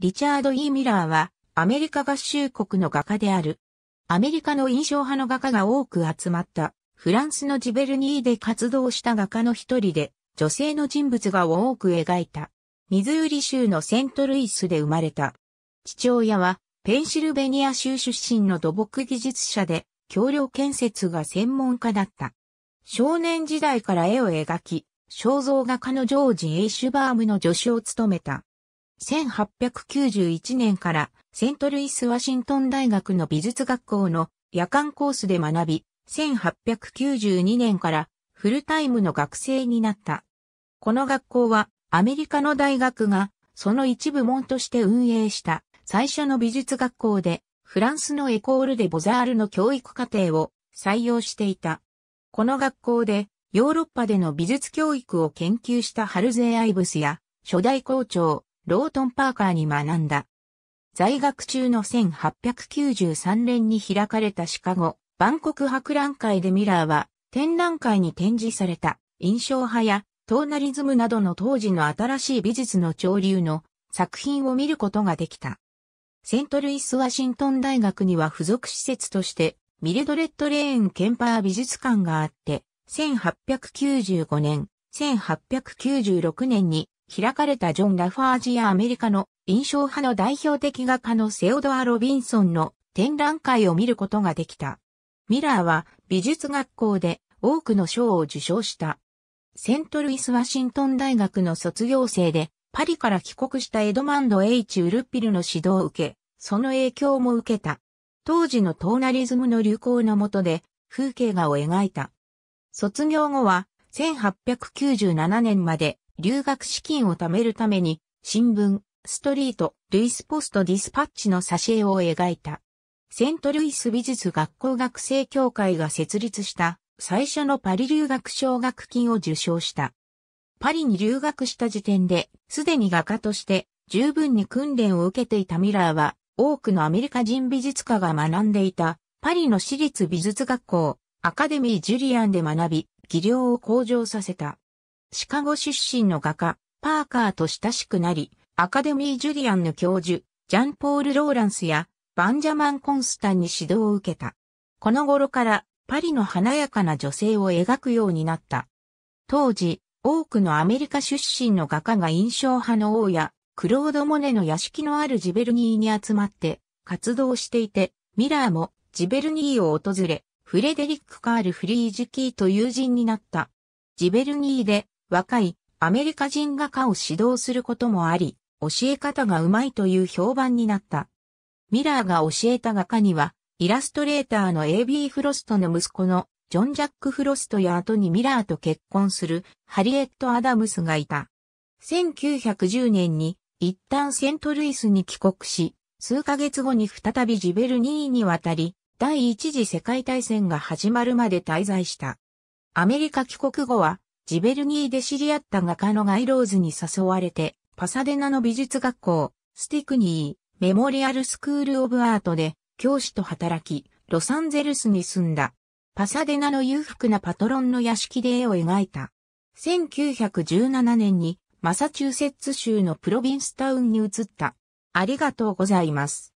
リチャード・ E・ ミラーは、アメリカ合衆国の画家である。アメリカの印象派の画家が多く集まった、フランスのジベルニーで活動した画家の一人で、女性の人物画を多く描いた。ミズーリ州のセントルイスで生まれた。父親は、ペンシルベニア州出身の土木技術者で、橋梁建設が専門家だった。少年時代から絵を描き、肖像画家のジョージ・エイシュバームの助手を務めた。1891年からセントルイス・ワシントン大学の美術学校の夜間コースで学び、1892年からフルタイムの学生になった。この学校はアメリカの大学がその一部門として運営した最初の美術学校でフランスのエコールでボザールの教育課程を採用していた。この学校でヨーロッパでの美術教育を研究したハルゼー・アイブスや初代校長ロートン・パーカーに学んだ。在学中の1893年に開かれたシカゴ、万国博覧会でミラーは展覧会に展示された印象派やトーナリズムなどの当時の新しい美術の潮流の作品を見ることができた。セントルイス・ワシントン大学には付属施設としてミルドレッド・レーン・ケンパー美術館があって、1895年、1896年に開かれたジョン・ラファージやアメリカの印象派の代表的画家のセオドア・ロビンソンの展覧会を見ることができた。ミラーは美術学校で多くの賞を受賞した。セントルイス・ワシントン大学の卒業生で、パリから帰国したエドマンド・ H・ ウルピルの指導を受け、その影響も受けた。当時のトーナリズムの流行の下で、風景画を描いた。卒業後は、1897年まで留学資金を貯めるために、新聞、ストリート、ルイスポストディスパッチの挿絵を描いた。セントルイス美術学校学生協会が設立した最初のパリ留学奨学金を受賞した。パリに留学した時点で、すでに画家として十分に訓練を受けていたミラーは、多くのアメリカ人美術家が学んでいた、パリの私立美術学校、アカデミー・ジュリアンで学び、技量を向上させた。シカゴ出身の画家、パーカーと親しくなり、アカデミー・ジュリアンの教授、ジャンポール・ローランスや、バンジャマン・コンスタンに指導を受けた。この頃からパリの華やかな女性を描くようになった。当時、多くのアメリカ出身の画家が印象派の王や、クロード・モネの屋敷のあるジベルニーに集まって活動していて、ミラーもジベルニーを訪れ、フレデリック・カール・フリージキーと友人になった。ジベルニーで若いアメリカ人画家を指導することもあり、教え方がうまいという評判になった。ミラーが教えた画家には、イラストレーターの AB フロストの息子のジョン・ジャック・フロストや後にミラーと結婚するハリエット・アダムスがいた。1910年に一旦セントルイスに帰国し、数ヶ月後に再びジベルニーに渡り、第一次世界大戦が始まるまで滞在した。アメリカ帰国後はジベルギーで知り合った画家のガイローズに誘われて、パサデナの美術学校、スティクニー、メモリアルスクールオブアートで、教師と働き、ロサンゼルスに住んだ。パサデナの裕福なパトロンの屋敷で絵を描いた。1917年にマサチューセッツ州のプロビンスタウンに移った。ありがとうございます。